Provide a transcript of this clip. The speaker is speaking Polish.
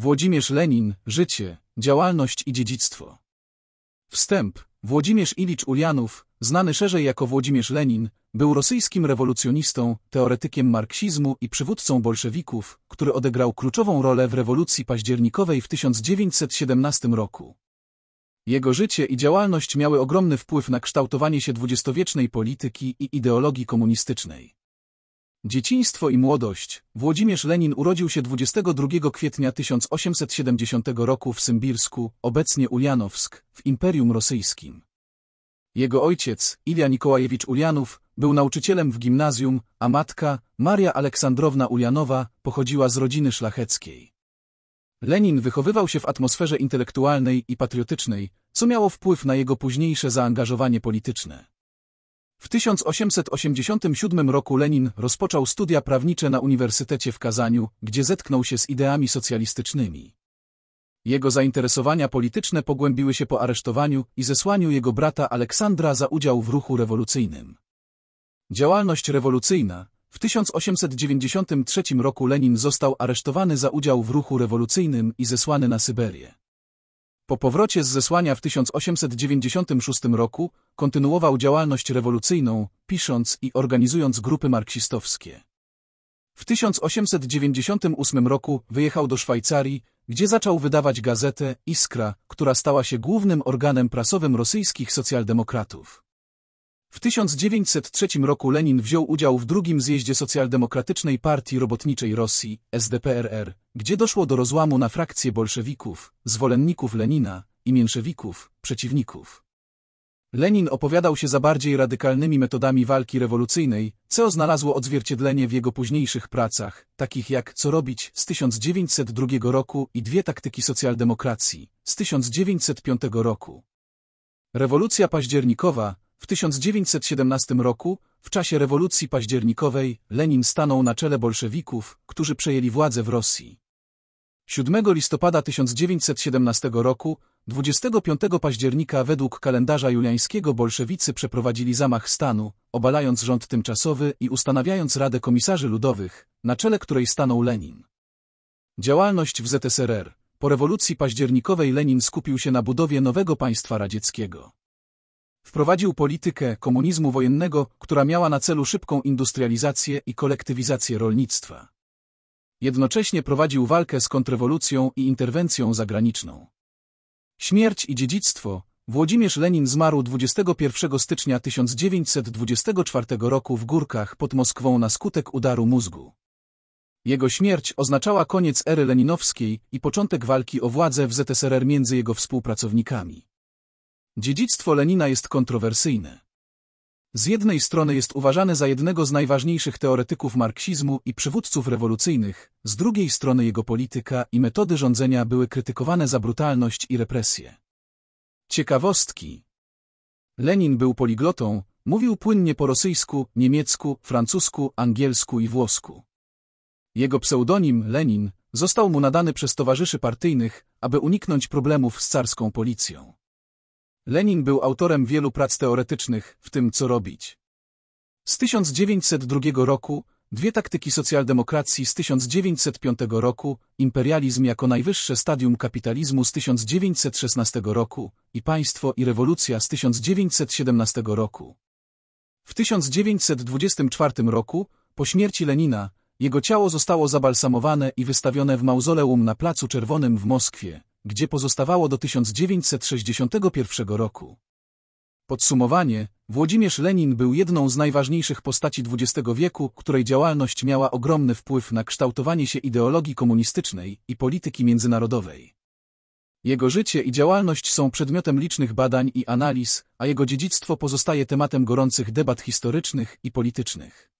Włodzimierz Lenin, życie, działalność i dziedzictwo. Wstęp. Włodzimierz Ilicz Ulianów, znany szerzej jako Włodzimierz Lenin, był rosyjskim rewolucjonistą, teoretykiem marksizmu i przywódcą bolszewików, który odegrał kluczową rolę w rewolucji październikowej w 1917 roku. Jego życie i działalność miały ogromny wpływ na kształtowanie się dwudziestowiecznej polityki i ideologii komunistycznej. Dzieciństwo i młodość. Włodzimierz Lenin urodził się 22 kwietnia 1870 roku w Symbirsku, obecnie Ulianowsk, w Imperium Rosyjskim. Jego ojciec, Ilja Nikołajewicz Ulianów, był nauczycielem w gimnazjum, a matka, Maria Aleksandrowna Ulianowa, pochodziła z rodziny szlacheckiej. Lenin wychowywał się w atmosferze intelektualnej i patriotycznej, co miało wpływ na jego późniejsze zaangażowanie polityczne. W 1887 roku Lenin rozpoczął studia prawnicze na Uniwersytecie w Kazaniu, gdzie zetknął się z ideami socjalistycznymi. Jego zainteresowania polityczne pogłębiły się po aresztowaniu i zesłaniu jego brata Aleksandra za udział w ruchu rewolucyjnym. Działalność rewolucyjna W 1893 roku Lenin został aresztowany za udział w ruchu rewolucyjnym i zesłany na Syberię. Po powrocie z zesłania w 1896 roku kontynuował działalność rewolucyjną, pisząc i organizując grupy marksistowskie. W 1898 roku wyjechał do Szwajcarii, gdzie zaczął wydawać gazetę Iskra, która stała się głównym organem prasowym rosyjskich socjaldemokratów. W 1903 roku Lenin wziął udział w drugim zjeździe Socjaldemokratycznej Partii Robotniczej Rosji, SDPRR, gdzie doszło do rozłamu na frakcje bolszewików, zwolenników Lenina i mięszewików, przeciwników. Lenin opowiadał się za bardziej radykalnymi metodami walki rewolucyjnej, co znalazło odzwierciedlenie w jego późniejszych pracach, takich jak Co robić z 1902 roku i Dwie taktyki socjaldemokracji z 1905 roku. Rewolucja październikowa w 1917 roku, w czasie rewolucji październikowej, Lenin stanął na czele bolszewików, którzy przejęli władzę w Rosji. 7 listopada 1917 roku, 25 października według kalendarza juliańskiego bolszewicy przeprowadzili zamach stanu, obalając rząd tymczasowy i ustanawiając Radę Komisarzy Ludowych, na czele której stanął Lenin. Działalność w ZSRR Po rewolucji październikowej Lenin skupił się na budowie nowego państwa radzieckiego. Wprowadził politykę komunizmu wojennego, która miała na celu szybką industrializację i kolektywizację rolnictwa. Jednocześnie prowadził walkę z kontrrewolucją i interwencją zagraniczną. Śmierć i dziedzictwo Włodzimierz Lenin zmarł 21 stycznia 1924 roku w Górkach pod Moskwą na skutek udaru mózgu. Jego śmierć oznaczała koniec ery leninowskiej i początek walki o władzę w ZSRR między jego współpracownikami. Dziedzictwo Lenina jest kontrowersyjne. Z jednej strony jest uważany za jednego z najważniejszych teoretyków marksizmu i przywódców rewolucyjnych, z drugiej strony jego polityka i metody rządzenia były krytykowane za brutalność i represje. Ciekawostki Lenin był poliglotą, mówił płynnie po rosyjsku, niemiecku, francusku, angielsku i włosku. Jego pseudonim, Lenin, został mu nadany przez towarzyszy partyjnych, aby uniknąć problemów z carską policją. Lenin był autorem wielu prac teoretycznych, w tym Co robić. Z 1902 roku, Dwie taktyki socjaldemokracji z 1905 roku, imperializm jako najwyższe stadium kapitalizmu z 1916 roku i państwo i rewolucja z 1917 roku. W 1924 roku, po śmierci Lenina, jego ciało zostało zabalsamowane i wystawione w mauzoleum na Placu Czerwonym w Moskwie, gdzie pozostawało do 1961 roku. Podsumowanie, Włodzimierz Lenin był jedną z najważniejszych postaci XX wieku, której działalność miała ogromny wpływ na kształtowanie się ideologii komunistycznej i polityki międzynarodowej. Jego życie i działalność są przedmiotem licznych badań i analiz, a jego dziedzictwo pozostaje tematem gorących debat historycznych i politycznych.